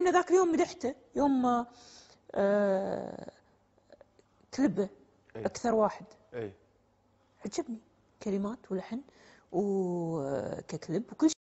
أنا ذاك اليوم مدحته يوم آه، كلبه إيه. أكثر واحد أي. عجبني كلمات ولحن وككلب آه، وكل